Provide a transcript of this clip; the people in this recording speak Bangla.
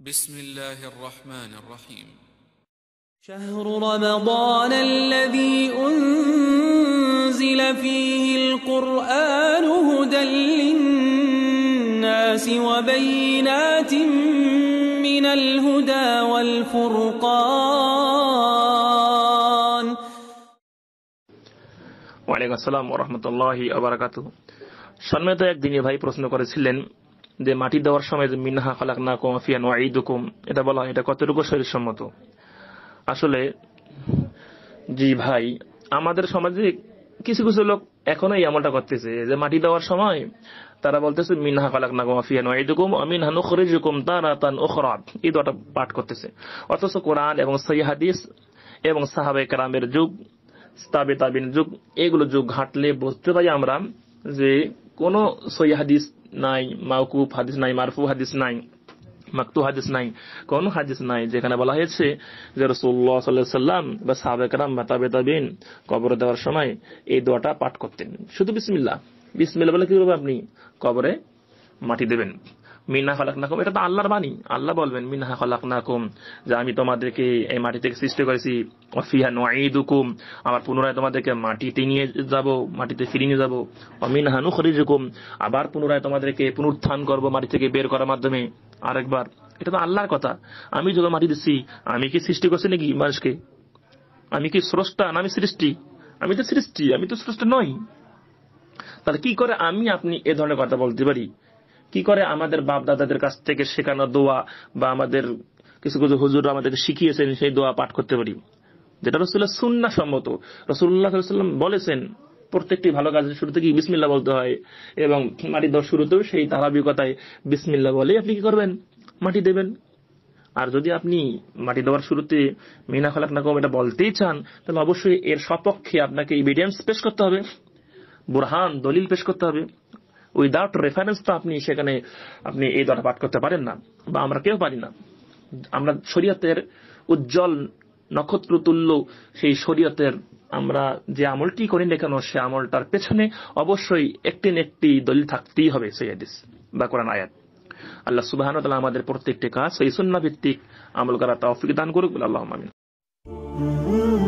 بسم الله الرحمن الرحيم شهر رمضان الذي أنزل فيه القرآن هدى للناس وبينات من الهدى والفرقان وعليكم السلام ورحمة الله وبركاته সম্মানিত এক দিনে ভাই প্রশ্ন করেছিলেন যে মাটি দেওয়ার সময় যে মিনহা খালাক না কুম ফিয়ান ওয়াইদুকুম এটা বলা হয় এটা কতটুকু শরীরসম্মত আসলে জি ভাই আমাদের সমাজে কিছু কিছু লোক এখনো এই আমলটা করতেছে যে মাটি দেওয়ার সময় তারা বলতেছে মিনহা খালাক না কুম ফিয়ান ওয়াইদুকুম আমিন হানুখরিজুকুম তার উখরাত এই দুটা পাঠ করতেছে অথচ কোরআন এবং সৈহাদিস এবং সাহাবে কারামের যুগ তাবিন যুগ এগুলো যুগ ঘাটলে বুঝতে পারি আমরা যে কোন সই হাদিস নাই মাউকুফ হাদিস নাই মারফু হাদিস নাই মাকতু হাদিস নাই কোন হাদিস নাই যেখানে বলা হয়েছে যে রসুল্লাহ সাল্লাহ সাল্লাম বা রাম বা তাবে তাবিন কবর দেওয়ার সময় এই দোয়াটা পাঠ করতেন শুধু বিসমিল্লা বিসমিল্লা বলে কি করবেন আপনি কবরে মাটি দেবেন মিনা খালাক নাকুম এটা তো আল্লাহর বাণী আল্লাহ বলবেন মিনা খালাক নাকুম যে আমি তোমাদেরকে এই মাটি থেকে সৃষ্টি করেছি অফিহা দুকুম আমার পুনরায় তোমাদেরকে মাটিতে নিয়ে যাব মাটিতে ফিরিয়ে নিয়ে যাবো খরি জুকুম আবার পুনরায় তোমাদেরকে পুনরুত্থান করব মাটি থেকে বের করার মাধ্যমে আরেকবার এটা তো আল্লাহর কথা আমি যখন মাটি দিচ্ছি আমি কি সৃষ্টি করছি নাকি মানুষকে আমি কি স্রষ্টা না আমি সৃষ্টি আমি তো সৃষ্টি আমি তো স্রষ্টা নই তাহলে কি করে আমি আপনি এ ধরনের কথা বলতে পারি কি করে আমাদের বাপ দাদাদের কাছ থেকে শেখানো দোয়া বা আমাদের কিছু কিছু হুজুর আমাদেরকে শিখিয়েছেন সেই দোয়া পাঠ করতে পারি যেটা রসুল্লাহ সুন্না সম্মত রসুল্লাহাম বলেছেন প্রত্যেকটি ভালো কাজের শুরুতে কি বিসমিল্লা বলতে হয় এবং মাটি দেওয়ার শুরুতেও সেই ধারাবাহিকতায় বিসমিল্লা বলে আপনি কি করবেন মাটি দেবেন আর যদি আপনি মাটি দেওয়ার শুরুতে মিনা খালাক না কম এটা বলতেই চান তাহলে অবশ্যই এর সপক্ষে আপনাকে ইভিডিয়েন্স পেশ করতে হবে বুরহান দলিল পেশ করতে হবে উইদাউট রেফারেন্স তো আপনি সেখানে আপনি এই দোয়াটা পাঠ করতে পারেন না বা আমরা কেউ পারি না আমরা শরীয়তের উজ্জ্বল নক্ষত্র তুল্য সেই শরীয়তের আমরা যে আমলটি করি না কেন সে আমলটার পেছনে অবশ্যই একটি না একটি দলিল থাকতেই হবে সেই হাদিস বা কোরআন আয়াত আল্লাহ সুবাহ আমাদের প্রত্যেকটি কাজ সেই সুন্না ভিত্তিক আমল করা তৌফিক দান করুক বলে আল্লাহ আমিন